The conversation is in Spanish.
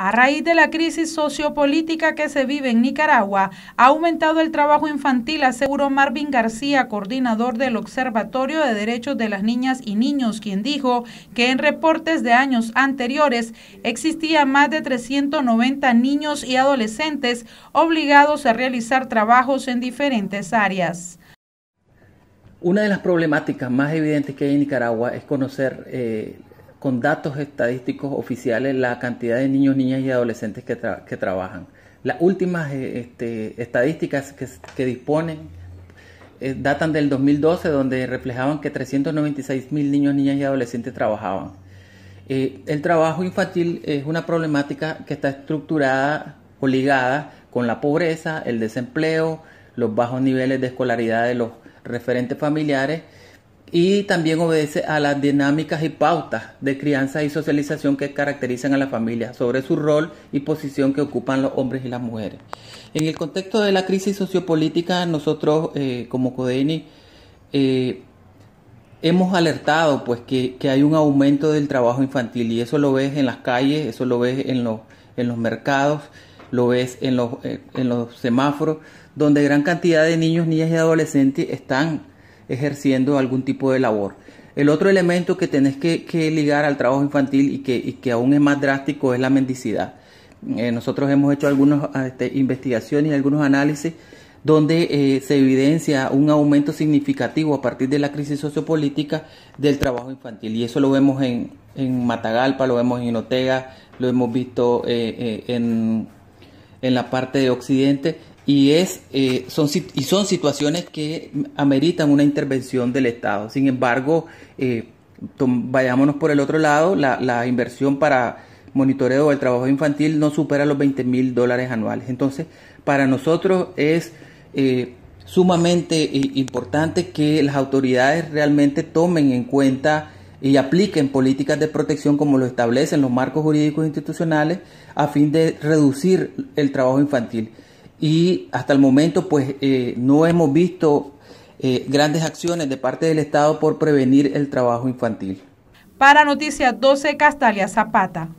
A raíz de la crisis sociopolítica que se vive en Nicaragua, ha aumentado el trabajo infantil, aseguró Marvin García, coordinador del Observatorio de Derechos de las Niñas y Niños, quien dijo que en reportes de años anteriores existían más de 390 niños y adolescentes obligados a realizar trabajos en diferentes áreas. Una de las problemáticas más evidentes que hay en Nicaragua es conocer eh, con datos estadísticos oficiales la cantidad de niños, niñas y adolescentes que, trabajan. Las últimas eh, este, estadísticas que, disponen eh, datan del 2012, donde reflejaban que 396 mil niños, niñas y adolescentes trabajaban. Eh, el trabajo infantil es una problemática que está estructurada o ligada con la pobreza, el desempleo, los bajos niveles de escolaridad de los referentes familiares y también obedece a las dinámicas y pautas de crianza y socialización que caracterizan a la familia sobre su rol y posición que ocupan los hombres y las mujeres. En el contexto de la crisis sociopolítica, nosotros eh, como CODENI eh, hemos alertado pues que, hay un aumento del trabajo infantil y eso lo ves en las calles, eso lo ves en los, en los mercados, lo ves en los, eh, en los semáforos, donde gran cantidad de niños, niñas y adolescentes están ejerciendo algún tipo de labor. El otro elemento que tenés que, ligar al trabajo infantil y que, aún es más drástico es la mendicidad. Eh, nosotros hemos hecho algunas ah, este, investigaciones y algunos análisis donde eh, se evidencia un aumento significativo a partir de la crisis sociopolítica del trabajo infantil. Y eso lo vemos en, Matagalpa, lo vemos en Inotega, lo hemos visto eh, en la parte de Occidente y, es, eh, son, y son situaciones que ameritan una intervención del Estado. Sin embargo, eh, vayámonos por el otro lado, la, inversión para monitoreo del trabajo infantil no supera los 20 mil dólares anuales. Entonces, para nosotros es eh, sumamente importante que las autoridades realmente tomen en cuenta y apliquen políticas de protección como lo establecen los marcos jurídicos institucionales a fin de reducir el trabajo infantil y hasta el momento pues eh, no hemos visto eh, grandes acciones de parte del Estado por prevenir el trabajo infantil. Para Noticias 12, Castalia Zapata.